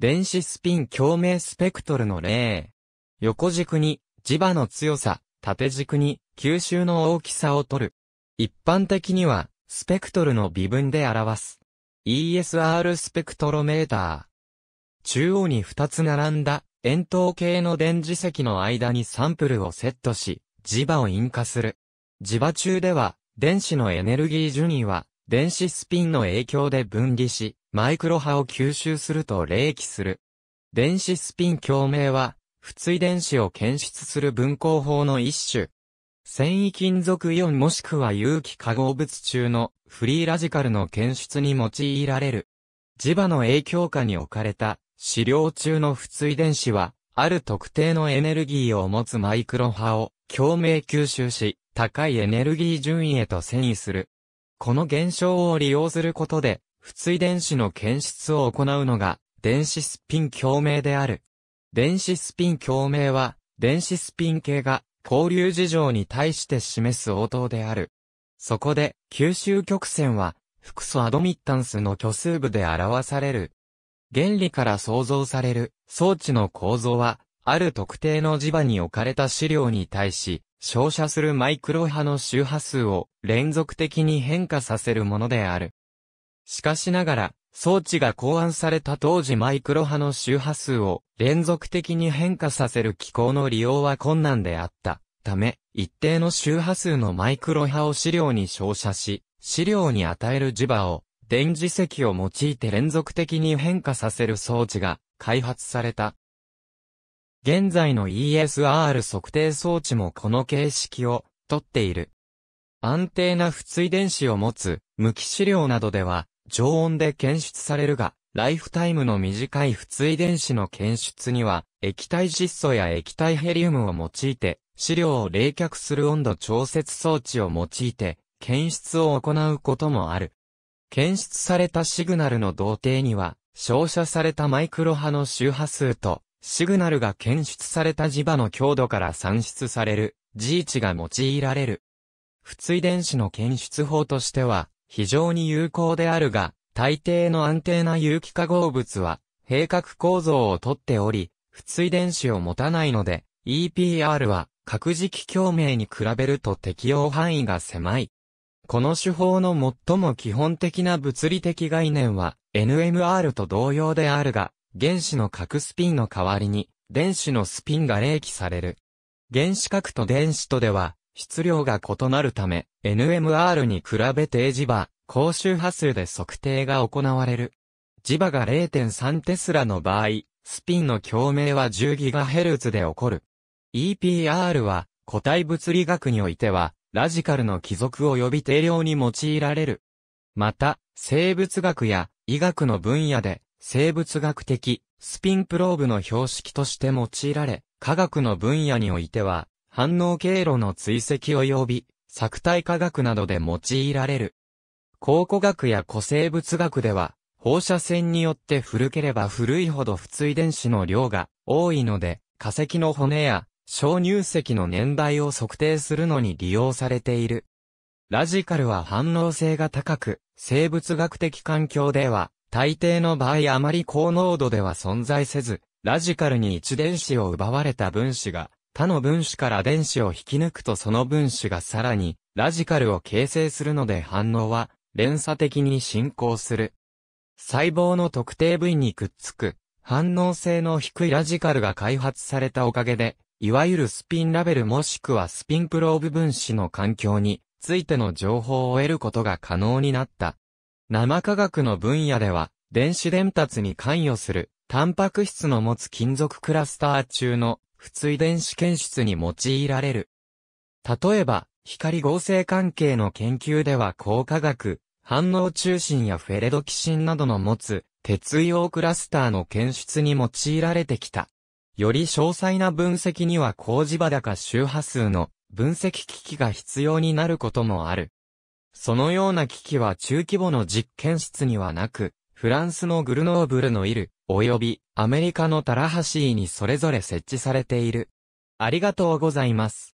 電子スピン共鳴スペクトルの例。横軸に磁場の強さ、縦軸に吸収の大きさを取る。一般的には、スペクトルの微分で表す。ESR スペクトロメーター。中央に2つ並んだ円筒形の電磁石の間にサンプルをセットし、磁場を引火する。磁場中では、電子のエネルギー順位は、電子スピンの影響で分離し、マイクロ波を吸収すると冷気する。電子スピン共鳴は、不対電子を検出する分光法の一種。繊維金属イオンもしくは有機化合物中のフリーラジカルの検出に用いられる。磁場の影響下に置かれた資料中の不対電子は、ある特定のエネルギーを持つマイクロ波を共鳴吸収し、高いエネルギー順位へと遷移する。この現象を利用することで、不対電子の検出を行うのが、電子スピン共鳴である。電子スピン共鳴は、電子スピン系が、交流事情に対して示す応答である。そこで、吸収曲線は、複素アドミッタンスの虚数部で表される。原理から想像される装置の構造は、ある特定の磁場に置かれた資料に対し、照射するマイクロ波の周波数を連続的に変化させるものである。しかしながら、装置が考案された当時マイクロ波の周波数を連続的に変化させる機構の利用は困難であった。ため、一定の周波数のマイクロ波を資料に照射し、資料に与える磁場を電磁石を用いて連続的に変化させる装置が開発された。現在の ESR 測定装置もこの形式をとっている。安定な不対電子を持つ無機資料などでは常温で検出されるが、ライフタイムの短い普通遺伝子の検出には、液体窒素や液体ヘリウムを用いて、資料を冷却する温度調節装置を用いて、検出を行うこともある。検出されたシグナルの同定には、照射されたマイクロ波の周波数と、シグナルが検出された磁場の強度から算出される、G 値が用いられる。普通遺伝子の検出法としては、非常に有効であるが、大抵の安定な有機化合物は、閉角構造をとっており、不対電子を持たないので、EPR は、核磁気共鳴に比べると適用範囲が狭い。この手法の最も基本的な物理的概念は NMR と同様であるが、原子の核スピンの代わりに電子のスピンが冷気される。原子核と電子とでは質量が異なるため、NMR に比べて磁場、高周波数で測定が行われる。磁場が0.3テスラの場合、スピンの共鳴は 10GHz で起こる。EPR は、固体物理学においては、ラジカルの帰属及び定量に用いられる。また、生物学や医学の分野で、生物学的、スピンプローブの標識として用いられ、科学の分野においては、反応経路の追跡及び、作体化学などで用いられる。考古学や古生物学では、放射線によって古ければ古いほど不対電子の量が多いので、化石の骨や小乳石の年代を測定するのに利用されている。ラジカルは反応性が高く、生物学的環境では、大抵の場合あまり高濃度では存在せず、ラジカルに一電子を奪われた分子が、他の分子から電子を引き抜くとその分子がさらにラジカルを形成するので反応は連鎖的に進行する。細胞の特定部位にくっつく反応性の低いラジカルが開発されたおかげで、いわゆるスピンラベルもしくはスピンプローブ分子の環境についての情報を得ることが可能になった。生科学の分野では、電子伝達に関与する、タンパク質の持つ金属クラスター中の普通遺伝子検出に用いられる。例えば、光合成関係の研究では光化学、反応中心やフェレドキシンなどの持つ鉄硫黄クラスターの検出に用いられてきた。より詳細な分析には工事場高周波数の分析機器が必要になることもある。そのような機器は中規模の実験室にはなく、フランスのグルノーブルのイル、及びアメリカのタラハシーにそれぞれ設置されている。ありがとうございます。